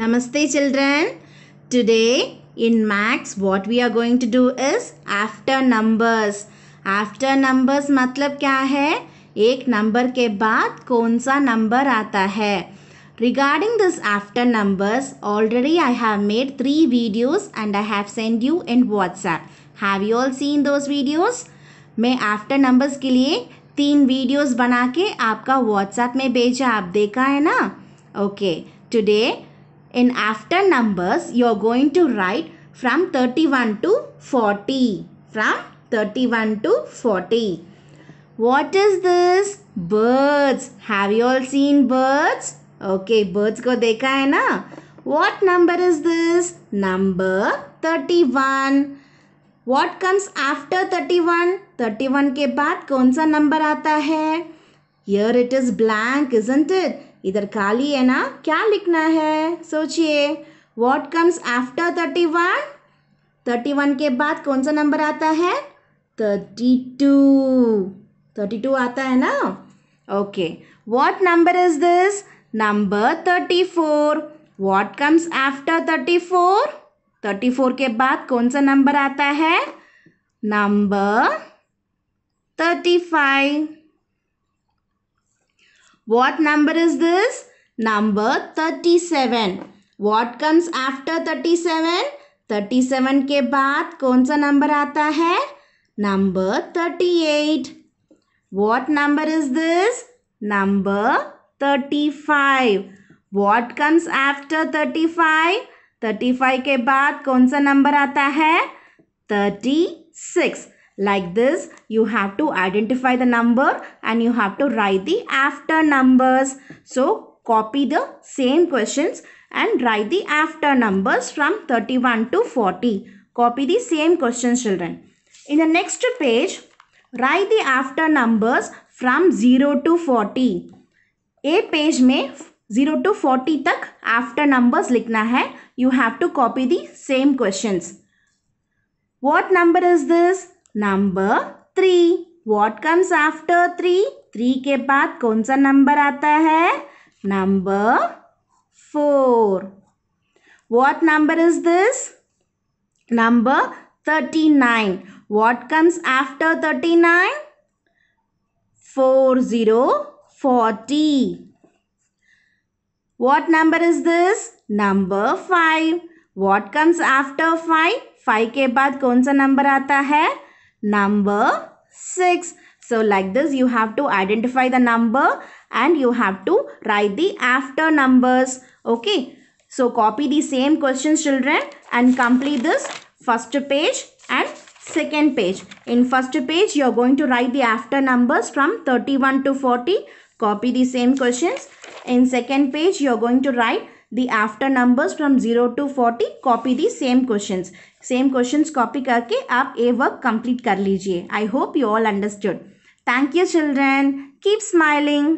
Namaste children. Today in max what we are going to do is after numbers. After numbers मतलब क्या है एक number के बाद कौन सा number आता है Regarding this after numbers, already I have made three videos and I have sent you in WhatsApp. Have you all seen those videos? मैं after numbers के लिए तीन videos बना के आपका WhatsApp में भेजा आप देखा है ना? Okay, today in after numbers, you are going to write from 31 to 40. From 31 to 40. What is this? Birds. Have you all seen birds? Okay, birds ko dekha hai na. What number is this? Number 31. What comes after 31? 31 ke baad कौन सा number आता Here it is blank, isn't it? इधर खाली है ना क्या लिखना है सोचिए what comes after thirty one thirty one के बाद कौन सा नंबर आता है थर्टी टू थर्टी टू आता है ना okay what number is this number thirty four what comes after thirty four thirty four के बाद कौन सा नंबर आता है number thirty five What number is this? Number thirty-seven. What comes after thirty-seven? Thirty-seven के बाद कौन सा number आता है Number thirty-eight. What number is this? Number thirty-five. What comes after thirty-five? Thirty-five के बाद कौन सा number आता है Thirty-six. Like this, you have to identify the number and you have to write the after numbers. So, copy the same questions and write the after numbers from 31 to 40. Copy the same questions, children. In the next page, write the after numbers from 0 to 40. A page may zero to forty tak after numbers likna hai. You have to copy the same questions. What number is this? Number three what comes after three three के बाद कौन सा number आता है number four what number is this number thirty nine what comes after thirty nine four zero forty what number is this number five what comes after five five के बाद कौन सा नंबर आता है number 6. So like this you have to identify the number and you have to write the after numbers. Okay. So copy the same questions children and complete this first page and second page. In first page you are going to write the after numbers from 31 to 40. Copy the same questions. In second page you are going to write the after numbers from 0 to 40 copy the same questions same questions copy करके आप ये work complete कर लीजिए I hope you all understood thank you children keep smiling